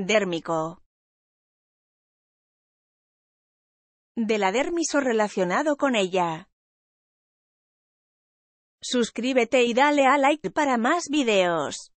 Dérmico. De la dermis o relacionado con ella. Suscríbete y dale a like para más videos.